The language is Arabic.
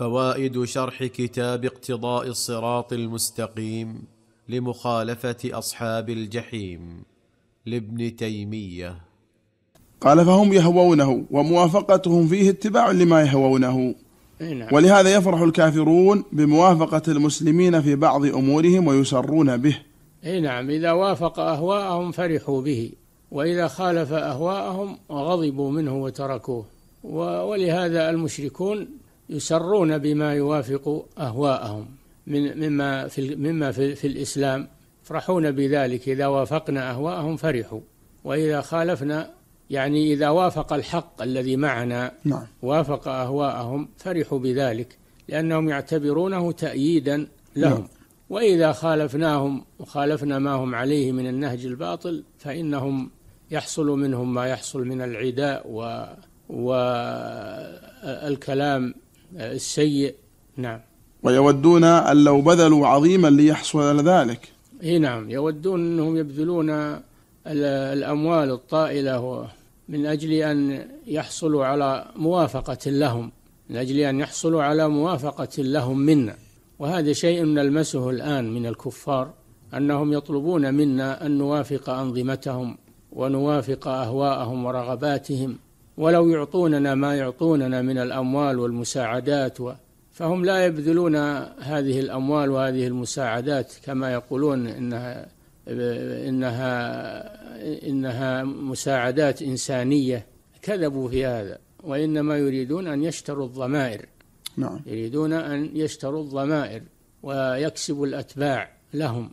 فوائد شرح كتاب اقتضاء الصراط المستقيم لمخالفه اصحاب الجحيم لابن تيميه قال فهم يهوونه وموافقتهم فيه اتباع لما يهوونه نعم. ولهذا يفرح الكافرون بموافقة المسلمين في بعض أمورهم ويسرون به أي نعم إذا وافق أهواءهم فرحوا به وإذا خالف أهواءهم غضبوا منه وتركوه ولهذا المشركون يسرون بما يوافق أهواءهم من مما في مما في, في الإسلام يفرحون بذلك إذا وافقنا أهواءهم فرحوا وإذا خالفنا يعني إذا وافق الحق الذي معنا نعم. وافق أهواءهم فرحوا بذلك لأنهم يعتبرونه تأييدا لهم نعم. وإذا خالفناهم وخالفنا ما هم عليه من النهج الباطل فإنهم يحصل منهم ما يحصل من العداء و والكلام آه، السيء نعم ويودون أن لو بذلوا عظيما ليحصل ذلك اي نعم يودون أنهم يبذلون الأموال الطائلة من أجل أن يحصلوا على موافقة لهم من أجل أن يحصلوا على موافقة لهم منا وهذا شيء نلمسه الآن من الكفار أنهم يطلبون منا أن نوافق أنظمتهم ونوافق أهواءهم ورغباتهم ولو يعطوننا ما يعطوننا من الأموال والمساعدات فهم لا يبذلون هذه الأموال وهذه المساعدات كما يقولون إنها إنها إنها مساعدات إنسانية كذبوا في هذا وإنما يريدون أن يشتروا الضمائر نعم. يريدون أن يشتروا الضمائر ويكسبوا الأتباع لهم